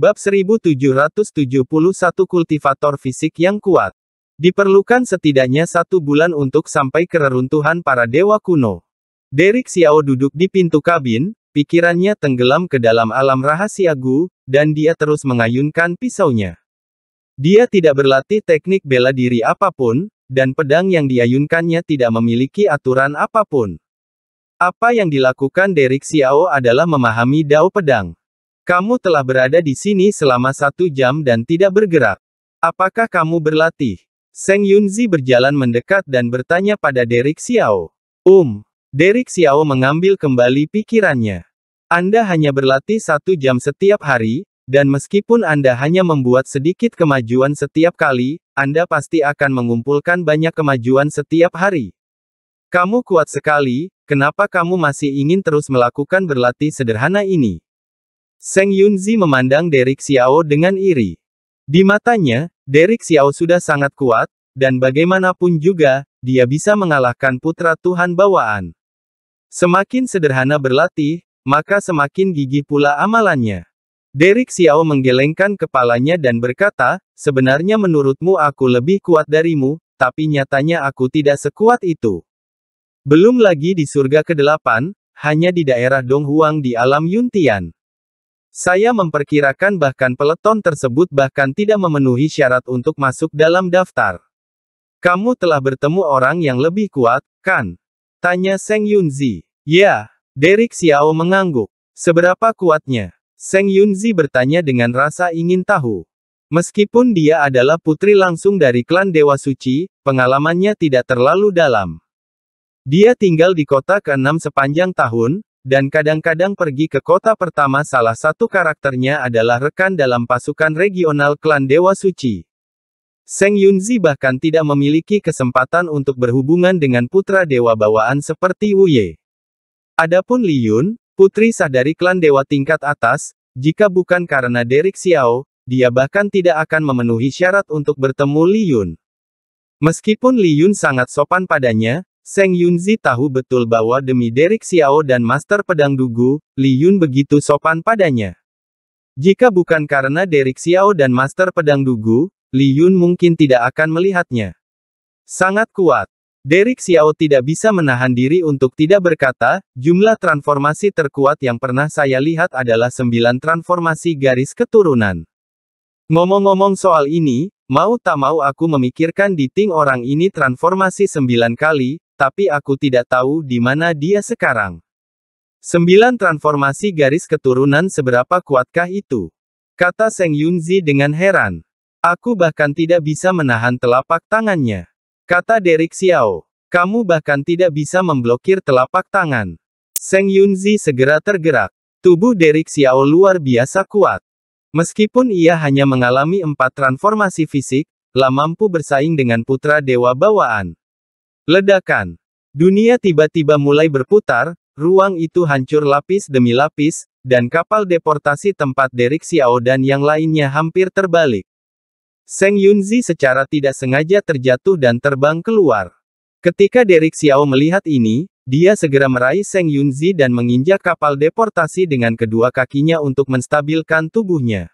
Bab 1771 Kultivator Fisik yang Kuat. Diperlukan setidaknya satu bulan untuk sampai ke reruntuhan para dewa kuno. Derek Xiao duduk di pintu kabin, pikirannya tenggelam ke dalam alam rahasia Gu, dan dia terus mengayunkan pisaunya. Dia tidak berlatih teknik bela diri apapun, dan pedang yang diayunkannya tidak memiliki aturan apapun. Apa yang dilakukan Derek Xiao adalah memahami dao pedang. Kamu telah berada di sini selama satu jam dan tidak bergerak. Apakah kamu berlatih? Seng Yunzi berjalan mendekat dan bertanya pada Derek Xiao. Um, Derek Xiao mengambil kembali pikirannya. Anda hanya berlatih satu jam setiap hari, dan meskipun Anda hanya membuat sedikit kemajuan setiap kali, Anda pasti akan mengumpulkan banyak kemajuan setiap hari. Kamu kuat sekali, kenapa kamu masih ingin terus melakukan berlatih sederhana ini? Seng Yunzi memandang Derek Xiao dengan iri. Di matanya, Derek Xiao sudah sangat kuat, dan bagaimanapun juga, dia bisa mengalahkan putra Tuhan bawaan. Semakin sederhana berlatih, maka semakin gigih pula amalannya. Derek Xiao menggelengkan kepalanya dan berkata, sebenarnya menurutmu aku lebih kuat darimu, tapi nyatanya aku tidak sekuat itu. Belum lagi di surga ke-8, hanya di daerah Donghuang di alam Yuntian. Saya memperkirakan bahkan peleton tersebut bahkan tidak memenuhi syarat untuk masuk dalam daftar. Kamu telah bertemu orang yang lebih kuat, kan? Tanya Seng Yunzi. Ya, Derek Xiao mengangguk. Seberapa kuatnya? Seng Yunzi bertanya dengan rasa ingin tahu. Meskipun dia adalah putri langsung dari klan Dewa Suci, pengalamannya tidak terlalu dalam. Dia tinggal di kota ke sepanjang tahun, dan kadang-kadang pergi ke kota pertama salah satu karakternya adalah rekan dalam pasukan regional klan Dewa Suci. Seng Yunzi bahkan tidak memiliki kesempatan untuk berhubungan dengan putra dewa bawaan seperti Wu Ye. Adapun Li Yun, putri sah dari klan dewa tingkat atas, jika bukan karena Derek Xiao, dia bahkan tidak akan memenuhi syarat untuk bertemu Li Yun. Meskipun Li Yun sangat sopan padanya, Seng Yunzi tahu betul bahwa demi Derek Xiao dan Master Pedang Dugu, Li Yun begitu sopan padanya. Jika bukan karena Derek Xiao dan Master Pedang Dugu, Li Yun mungkin tidak akan melihatnya. Sangat kuat. Derek Xiao tidak bisa menahan diri untuk tidak berkata, jumlah transformasi terkuat yang pernah saya lihat adalah sembilan transformasi garis keturunan. Ngomong-ngomong soal ini, mau tak mau aku memikirkan di ting orang ini transformasi sembilan kali, tapi aku tidak tahu di mana dia sekarang. 9. Transformasi garis keturunan seberapa kuatkah itu? Kata Seng Yunzi dengan heran. Aku bahkan tidak bisa menahan telapak tangannya. Kata Derek Xiao. Kamu bahkan tidak bisa memblokir telapak tangan. Seng Yunzi segera tergerak. Tubuh Derek Xiao luar biasa kuat. Meskipun ia hanya mengalami empat transformasi fisik, lah mampu bersaing dengan putra dewa bawaan. Ledakan. Dunia tiba-tiba mulai berputar, ruang itu hancur lapis demi lapis, dan kapal deportasi tempat Derek Xiao dan yang lainnya hampir terbalik. Seng Yunzi secara tidak sengaja terjatuh dan terbang keluar. Ketika Derek Xiao melihat ini, dia segera meraih Seng Yunzi dan menginjak kapal deportasi dengan kedua kakinya untuk menstabilkan tubuhnya.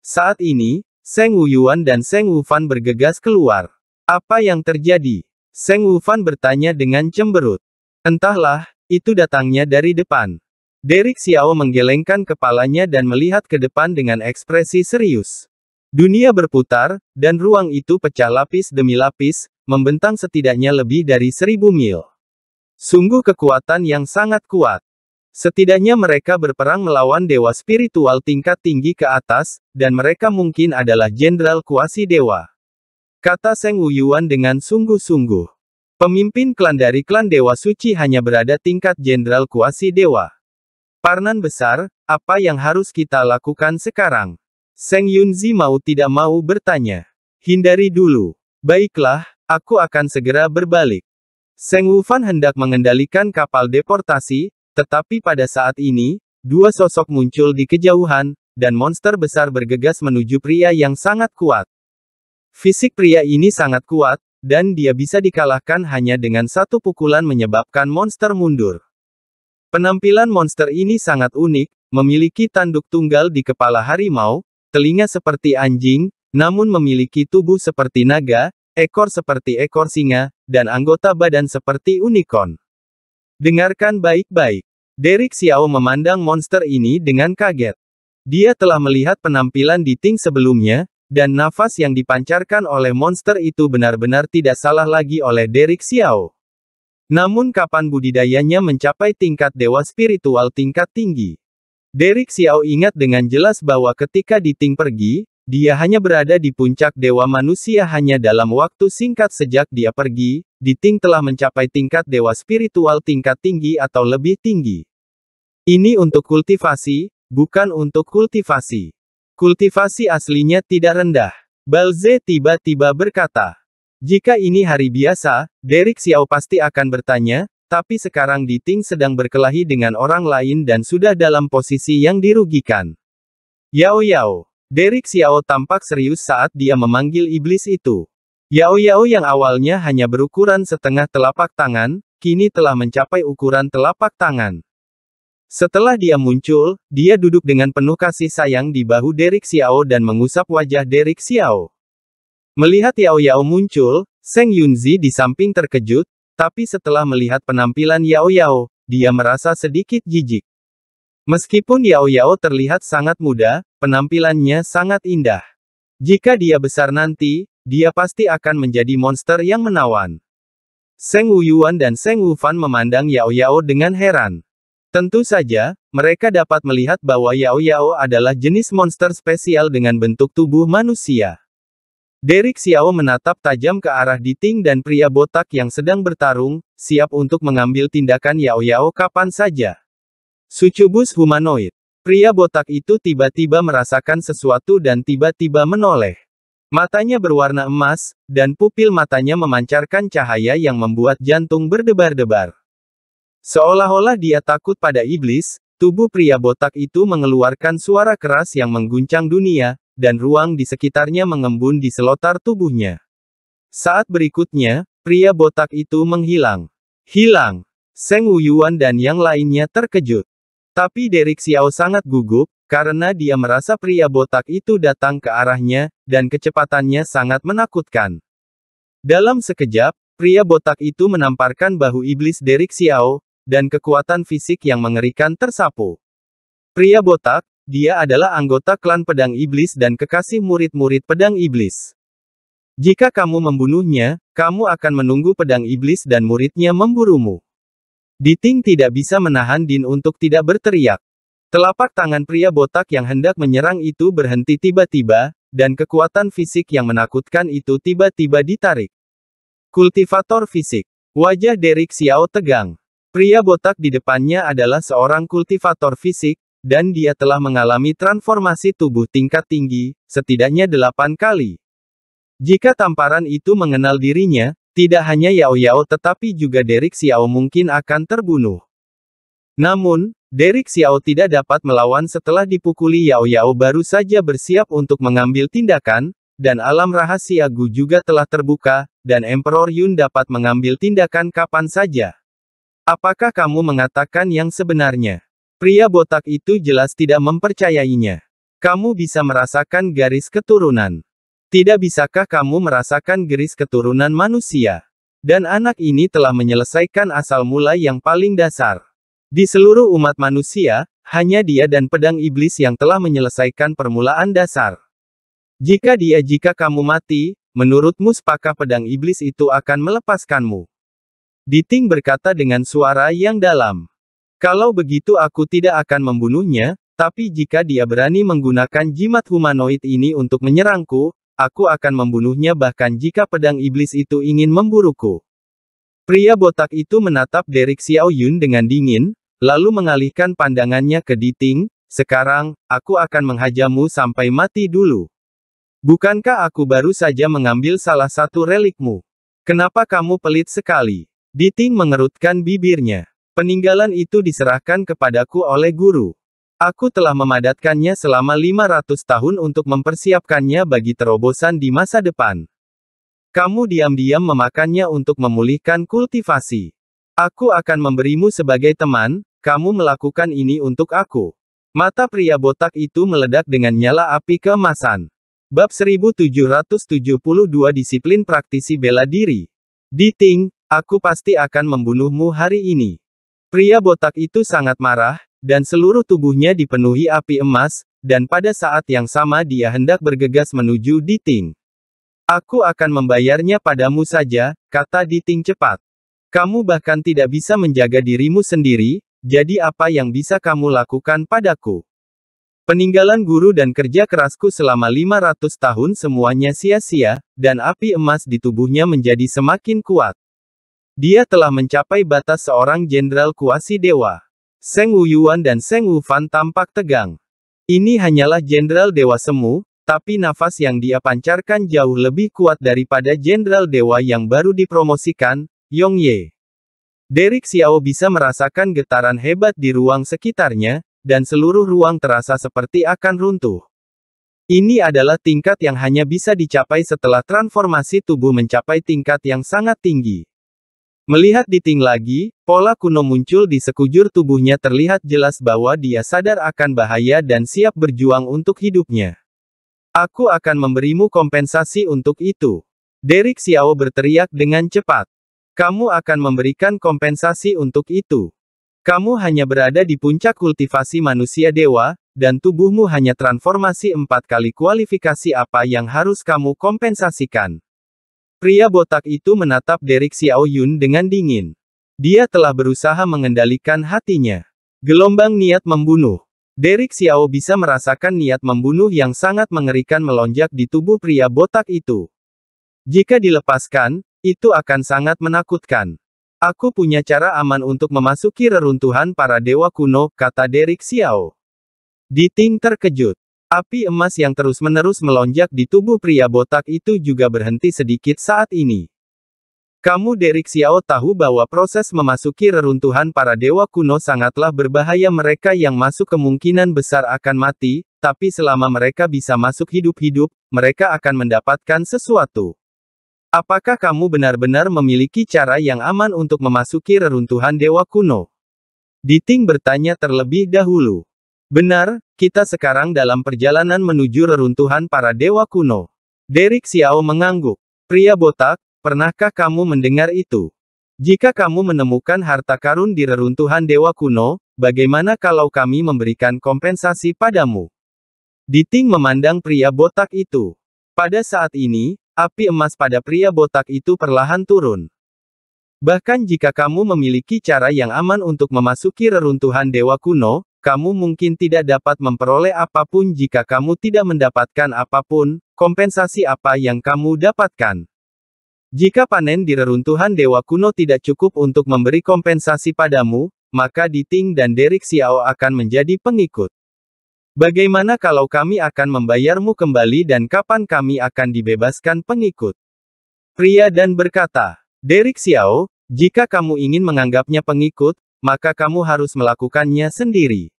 Saat ini, Seng Wuyuan dan Seng Wufan bergegas keluar. Apa yang terjadi? Seng Wufan bertanya dengan cemberut. Entahlah, itu datangnya dari depan. Derek Xiao menggelengkan kepalanya dan melihat ke depan dengan ekspresi serius. Dunia berputar, dan ruang itu pecah lapis demi lapis, membentang setidaknya lebih dari seribu mil. Sungguh kekuatan yang sangat kuat. Setidaknya mereka berperang melawan dewa spiritual tingkat tinggi ke atas, dan mereka mungkin adalah jenderal kuasi dewa kata Seng Wuyuan dengan sungguh-sungguh. Pemimpin klan dari klan Dewa Suci hanya berada tingkat Jenderal Kuasi Dewa. Parnan besar, apa yang harus kita lakukan sekarang? Seng Yunzi mau tidak mau bertanya. Hindari dulu. Baiklah, aku akan segera berbalik. Seng Wufan hendak mengendalikan kapal deportasi, tetapi pada saat ini, dua sosok muncul di kejauhan, dan monster besar bergegas menuju pria yang sangat kuat. Fisik pria ini sangat kuat, dan dia bisa dikalahkan hanya dengan satu pukulan menyebabkan monster mundur. Penampilan monster ini sangat unik, memiliki tanduk tunggal di kepala harimau, telinga seperti anjing, namun memiliki tubuh seperti naga, ekor seperti ekor singa, dan anggota badan seperti unicorn. Dengarkan baik-baik. Derek Xiao memandang monster ini dengan kaget. Dia telah melihat penampilan di Ting sebelumnya, dan nafas yang dipancarkan oleh monster itu benar-benar tidak salah lagi oleh Derek Xiao. Namun kapan budidayanya mencapai tingkat dewa spiritual tingkat tinggi? Derek Xiao ingat dengan jelas bahwa ketika Diting pergi, dia hanya berada di puncak dewa manusia hanya dalam waktu singkat sejak dia pergi, Diting telah mencapai tingkat dewa spiritual tingkat tinggi atau lebih tinggi. Ini untuk kultivasi, bukan untuk kultivasi. Kultivasi aslinya tidak rendah. Balze tiba-tiba berkata, jika ini hari biasa, Derek Xiao pasti akan bertanya, tapi sekarang Diting sedang berkelahi dengan orang lain dan sudah dalam posisi yang dirugikan. Yao Yao. Derek Xiao tampak serius saat dia memanggil iblis itu. Yao Yao yang awalnya hanya berukuran setengah telapak tangan, kini telah mencapai ukuran telapak tangan. Setelah dia muncul, dia duduk dengan penuh kasih sayang di bahu Derek Xiao dan mengusap wajah Derek Xiao. Melihat Yao Yao muncul, Seng Yunzi di samping terkejut, tapi setelah melihat penampilan Yao Yao, dia merasa sedikit jijik. Meskipun Yao Yao terlihat sangat muda, penampilannya sangat indah. Jika dia besar nanti, dia pasti akan menjadi monster yang menawan. Seng Wuyuan dan Seng Wufan memandang Yao Yao dengan heran. Tentu saja, mereka dapat melihat bahwa Yao Yao adalah jenis monster spesial dengan bentuk tubuh manusia. Derek Xiao menatap tajam ke arah Diting dan pria botak yang sedang bertarung, siap untuk mengambil tindakan Yao Yao kapan saja. Sucubus humanoid. Pria botak itu tiba-tiba merasakan sesuatu dan tiba-tiba menoleh. Matanya berwarna emas, dan pupil matanya memancarkan cahaya yang membuat jantung berdebar-debar. Seolah-olah dia takut pada iblis, tubuh pria botak itu mengeluarkan suara keras yang mengguncang dunia, dan ruang di sekitarnya mengembun di selotar tubuhnya. Saat berikutnya, pria botak itu menghilang. Hilang! Seng Wuyuan dan yang lainnya terkejut. Tapi Derek Xiao sangat gugup, karena dia merasa pria botak itu datang ke arahnya, dan kecepatannya sangat menakutkan. Dalam sekejap, pria botak itu menamparkan bahu iblis Derek Xiao, dan kekuatan fisik yang mengerikan tersapu. Pria botak, dia adalah anggota klan pedang iblis dan kekasih murid-murid pedang iblis. Jika kamu membunuhnya, kamu akan menunggu pedang iblis dan muridnya memburumu. Diting tidak bisa menahan Din untuk tidak berteriak. Telapak tangan pria botak yang hendak menyerang itu berhenti tiba-tiba, dan kekuatan fisik yang menakutkan itu tiba-tiba ditarik. Kultivator fisik. Wajah Derek Xiao tegang. Pria botak di depannya adalah seorang kultivator fisik, dan dia telah mengalami transformasi tubuh tingkat tinggi, setidaknya delapan kali. Jika tamparan itu mengenal dirinya, tidak hanya Yao Yao tetapi juga Derek Xiao mungkin akan terbunuh. Namun, Derek Xiao tidak dapat melawan setelah dipukuli Yao Yao baru saja bersiap untuk mengambil tindakan, dan alam rahasia Gu juga telah terbuka, dan Emperor Yun dapat mengambil tindakan kapan saja. Apakah kamu mengatakan yang sebenarnya? Pria botak itu jelas tidak mempercayainya. Kamu bisa merasakan garis keturunan. Tidak bisakah kamu merasakan garis keturunan manusia? Dan anak ini telah menyelesaikan asal mula yang paling dasar. Di seluruh umat manusia, hanya dia dan pedang iblis yang telah menyelesaikan permulaan dasar. Jika dia jika kamu mati, menurutmu sepakah pedang iblis itu akan melepaskanmu? Diting berkata dengan suara yang dalam. Kalau begitu aku tidak akan membunuhnya, tapi jika dia berani menggunakan jimat humanoid ini untuk menyerangku, aku akan membunuhnya bahkan jika pedang iblis itu ingin memburuku. Pria botak itu menatap Derek Yun dengan dingin, lalu mengalihkan pandangannya ke Diting, sekarang, aku akan menghajamu sampai mati dulu. Bukankah aku baru saja mengambil salah satu relikmu? Kenapa kamu pelit sekali? Diting mengerutkan bibirnya. Peninggalan itu diserahkan kepadaku oleh guru. Aku telah memadatkannya selama 500 tahun untuk mempersiapkannya bagi terobosan di masa depan. Kamu diam-diam memakannya untuk memulihkan kultivasi. Aku akan memberimu sebagai teman, kamu melakukan ini untuk aku. Mata pria botak itu meledak dengan nyala api keemasan. Bab 1772 Disiplin Praktisi Bela Diri. Diting, Aku pasti akan membunuhmu hari ini. Pria botak itu sangat marah, dan seluruh tubuhnya dipenuhi api emas, dan pada saat yang sama dia hendak bergegas menuju Diting. Aku akan membayarnya padamu saja, kata Diting cepat. Kamu bahkan tidak bisa menjaga dirimu sendiri, jadi apa yang bisa kamu lakukan padaku? Peninggalan guru dan kerja kerasku selama 500 tahun semuanya sia-sia, dan api emas di tubuhnya menjadi semakin kuat. Dia telah mencapai batas seorang jenderal kuasi dewa. Seng Wuyuan dan Seng Wufan tampak tegang. Ini hanyalah jenderal dewa semu, tapi nafas yang dia pancarkan jauh lebih kuat daripada jenderal dewa yang baru dipromosikan, Yong Ye. Derek Xiao bisa merasakan getaran hebat di ruang sekitarnya, dan seluruh ruang terasa seperti akan runtuh. Ini adalah tingkat yang hanya bisa dicapai setelah transformasi tubuh mencapai tingkat yang sangat tinggi. Melihat di ting lagi, pola kuno muncul di sekujur tubuhnya terlihat jelas bahwa dia sadar akan bahaya dan siap berjuang untuk hidupnya. Aku akan memberimu kompensasi untuk itu. Derek Xiao berteriak dengan cepat. Kamu akan memberikan kompensasi untuk itu. Kamu hanya berada di puncak kultivasi manusia dewa, dan tubuhmu hanya transformasi empat kali kualifikasi apa yang harus kamu kompensasikan. Pria botak itu menatap Derek Yun dengan dingin. Dia telah berusaha mengendalikan hatinya. Gelombang niat membunuh. Derek Xiao bisa merasakan niat membunuh yang sangat mengerikan melonjak di tubuh pria botak itu. Jika dilepaskan, itu akan sangat menakutkan. Aku punya cara aman untuk memasuki reruntuhan para dewa kuno, kata Derek Xiao. Diting terkejut. Api emas yang terus-menerus melonjak di tubuh pria botak itu juga berhenti sedikit saat ini. Kamu Derek Xiao tahu bahwa proses memasuki reruntuhan para dewa kuno sangatlah berbahaya mereka yang masuk kemungkinan besar akan mati, tapi selama mereka bisa masuk hidup-hidup, mereka akan mendapatkan sesuatu. Apakah kamu benar-benar memiliki cara yang aman untuk memasuki reruntuhan dewa kuno? Diting bertanya terlebih dahulu. Benar, kita sekarang dalam perjalanan menuju reruntuhan para dewa kuno. Derek Xiao mengangguk. Pria botak, pernahkah kamu mendengar itu? Jika kamu menemukan harta karun di reruntuhan dewa kuno, bagaimana kalau kami memberikan kompensasi padamu? Diting memandang pria botak itu. Pada saat ini, api emas pada pria botak itu perlahan turun. Bahkan jika kamu memiliki cara yang aman untuk memasuki reruntuhan dewa kuno, kamu mungkin tidak dapat memperoleh apapun jika kamu tidak mendapatkan apapun, kompensasi apa yang kamu dapatkan. Jika panen di reruntuhan dewa kuno tidak cukup untuk memberi kompensasi padamu, maka Diting dan Derek Xiao akan menjadi pengikut. Bagaimana kalau kami akan membayarmu kembali dan kapan kami akan dibebaskan pengikut? Pria dan berkata, Derek Xiao, jika kamu ingin menganggapnya pengikut, maka kamu harus melakukannya sendiri.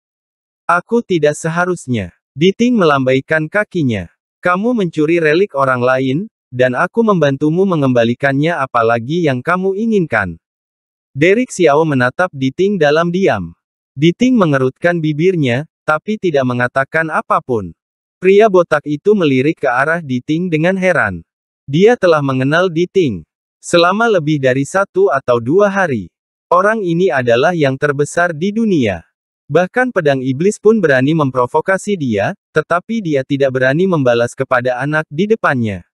Aku tidak seharusnya. Diting melambaikan kakinya. Kamu mencuri relik orang lain, dan aku membantumu mengembalikannya apalagi yang kamu inginkan. Derek Xiao menatap Diting dalam diam. Diting mengerutkan bibirnya, tapi tidak mengatakan apapun. Pria botak itu melirik ke arah Diting dengan heran. Dia telah mengenal Diting selama lebih dari satu atau dua hari. Orang ini adalah yang terbesar di dunia. Bahkan pedang iblis pun berani memprovokasi dia, tetapi dia tidak berani membalas kepada anak di depannya.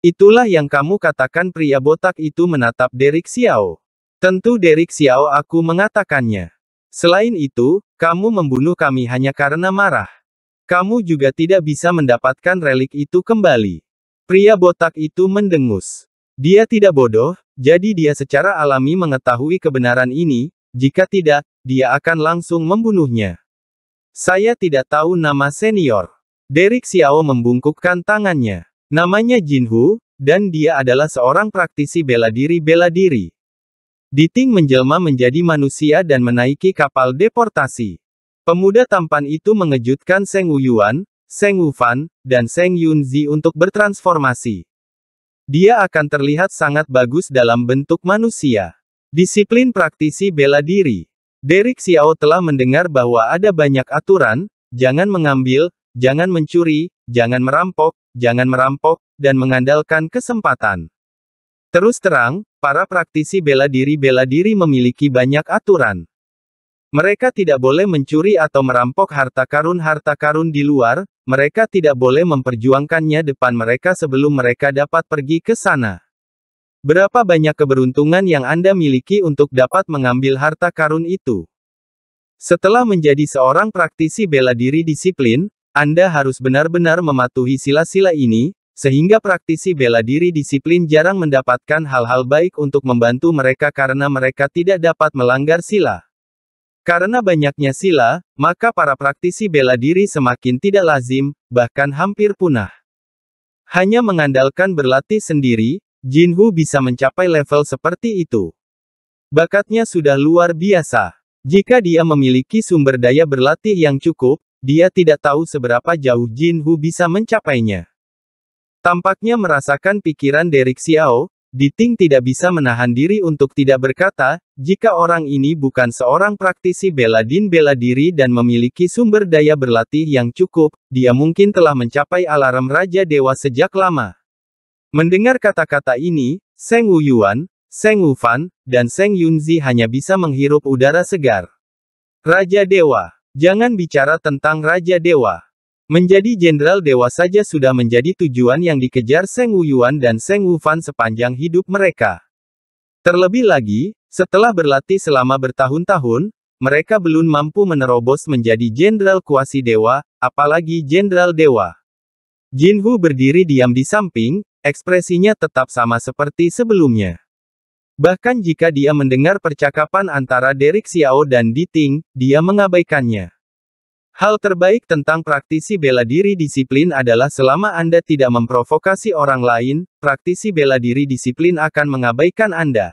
Itulah yang kamu katakan pria botak itu menatap Derek Xiao. Tentu Derek Xiao aku mengatakannya. Selain itu, kamu membunuh kami hanya karena marah. Kamu juga tidak bisa mendapatkan relik itu kembali. Pria botak itu mendengus. Dia tidak bodoh, jadi dia secara alami mengetahui kebenaran ini, jika tidak, dia akan langsung membunuhnya. Saya tidak tahu nama senior. Derek Xiao membungkukkan tangannya. Namanya Jin Hu, dan dia adalah seorang praktisi bela diri-bela diri. Diting menjelma menjadi manusia dan menaiki kapal deportasi. Pemuda tampan itu mengejutkan Seng Wuyuan, Seng Wufan, dan Seng Yun Zi untuk bertransformasi. Dia akan terlihat sangat bagus dalam bentuk manusia. Disiplin praktisi bela diri. Derek Xiao telah mendengar bahwa ada banyak aturan, jangan mengambil, jangan mencuri, jangan merampok, jangan merampok, dan mengandalkan kesempatan. Terus terang, para praktisi bela diri bela diri memiliki banyak aturan. Mereka tidak boleh mencuri atau merampok harta karun harta karun di luar, mereka tidak boleh memperjuangkannya depan mereka sebelum mereka dapat pergi ke sana. Berapa banyak keberuntungan yang Anda miliki untuk dapat mengambil harta karun itu? Setelah menjadi seorang praktisi bela diri disiplin, Anda harus benar-benar mematuhi sila-sila ini, sehingga praktisi bela diri disiplin jarang mendapatkan hal-hal baik untuk membantu mereka karena mereka tidak dapat melanggar sila. Karena banyaknya sila, maka para praktisi bela diri semakin tidak lazim, bahkan hampir punah. Hanya mengandalkan berlatih sendiri, Jin Hu bisa mencapai level seperti itu. Bakatnya sudah luar biasa. Jika dia memiliki sumber daya berlatih yang cukup, dia tidak tahu seberapa jauh Jin Hu bisa mencapainya. Tampaknya merasakan pikiran Derek Xiao, Diting tidak bisa menahan diri untuk tidak berkata, jika orang ini bukan seorang praktisi bela din bela diri dan memiliki sumber daya berlatih yang cukup, dia mungkin telah mencapai alarm Raja Dewa sejak lama. Mendengar kata-kata ini, Seng Wuyuan, Seng Wufan, dan Seng Yunzi hanya bisa menghirup udara segar. Raja Dewa. Jangan bicara tentang Raja Dewa. Menjadi jenderal dewa saja sudah menjadi tujuan yang dikejar Seng Wuyuan dan Seng Wufan sepanjang hidup mereka. Terlebih lagi, setelah berlatih selama bertahun-tahun, mereka belum mampu menerobos menjadi jenderal kuasi dewa, apalagi jenderal dewa. Jin Hu berdiri diam di samping, ekspresinya tetap sama seperti sebelumnya. Bahkan jika dia mendengar percakapan antara Derek Xiao dan Diting, dia mengabaikannya. Hal terbaik tentang praktisi bela diri disiplin adalah selama Anda tidak memprovokasi orang lain, praktisi bela diri disiplin akan mengabaikan Anda.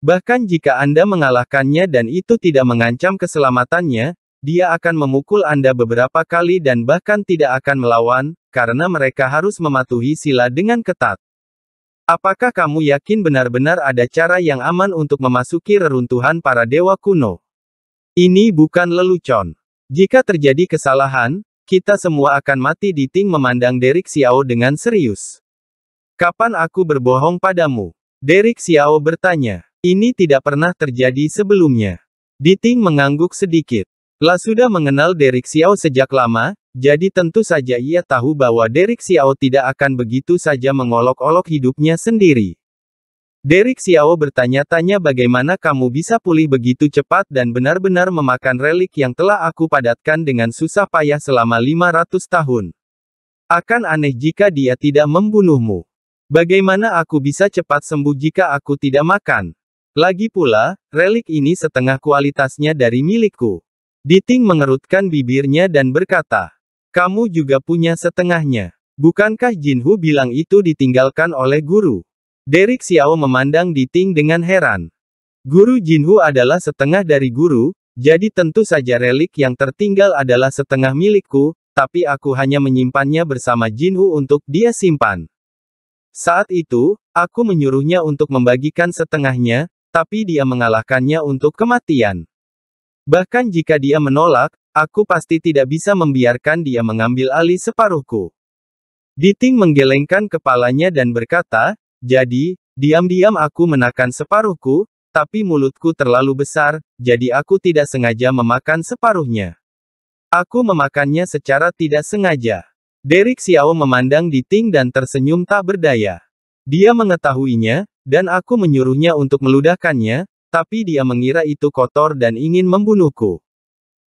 Bahkan jika Anda mengalahkannya dan itu tidak mengancam keselamatannya, dia akan memukul Anda beberapa kali dan bahkan tidak akan melawan, karena mereka harus mematuhi sila dengan ketat. Apakah kamu yakin benar-benar ada cara yang aman untuk memasuki reruntuhan para dewa kuno? Ini bukan lelucon. Jika terjadi kesalahan, kita semua akan mati di Ting memandang Derek Xiao dengan serius. Kapan aku berbohong padamu? Derek Xiao bertanya. Ini tidak pernah terjadi sebelumnya. Diting mengangguk sedikit. Lah sudah mengenal Derek Xiao sejak lama, jadi tentu saja ia tahu bahwa Derek Xiao tidak akan begitu saja mengolok-olok hidupnya sendiri. Derek Xiao bertanya-tanya bagaimana kamu bisa pulih begitu cepat dan benar-benar memakan relik yang telah aku padatkan dengan susah payah selama 500 tahun. Akan aneh jika dia tidak membunuhmu. Bagaimana aku bisa cepat sembuh jika aku tidak makan? Lagi pula, relik ini setengah kualitasnya dari milikku. Diting mengerutkan bibirnya dan berkata, kamu juga punya setengahnya. Bukankah Jinhu bilang itu ditinggalkan oleh guru? Derek Xiao memandang Diting dengan heran. Guru Jinhu adalah setengah dari guru, jadi tentu saja relik yang tertinggal adalah setengah milikku, tapi aku hanya menyimpannya bersama Jinhu untuk dia simpan. Saat itu, aku menyuruhnya untuk membagikan setengahnya, tapi dia mengalahkannya untuk kematian. Bahkan jika dia menolak, aku pasti tidak bisa membiarkan dia mengambil alih separuhku. Diting menggelengkan kepalanya dan berkata, jadi, diam-diam aku menakan separuhku, tapi mulutku terlalu besar, jadi aku tidak sengaja memakan separuhnya. Aku memakannya secara tidak sengaja. Derek Xiao memandang di Ting dan tersenyum tak berdaya. Dia mengetahuinya, dan aku menyuruhnya untuk meludahkannya, tapi dia mengira itu kotor dan ingin membunuhku.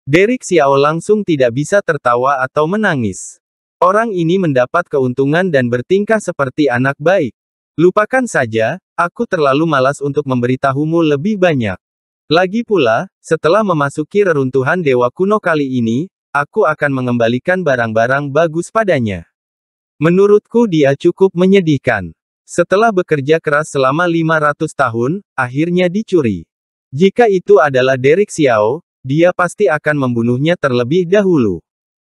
Derek Xiao langsung tidak bisa tertawa atau menangis. Orang ini mendapat keuntungan dan bertingkah seperti anak baik. Lupakan saja, aku terlalu malas untuk memberitahumu lebih banyak. Lagi pula, setelah memasuki reruntuhan dewa kuno kali ini, aku akan mengembalikan barang-barang bagus padanya. Menurutku dia cukup menyedihkan. Setelah bekerja keras selama 500 tahun, akhirnya dicuri. Jika itu adalah Derek Xiao, dia pasti akan membunuhnya terlebih dahulu.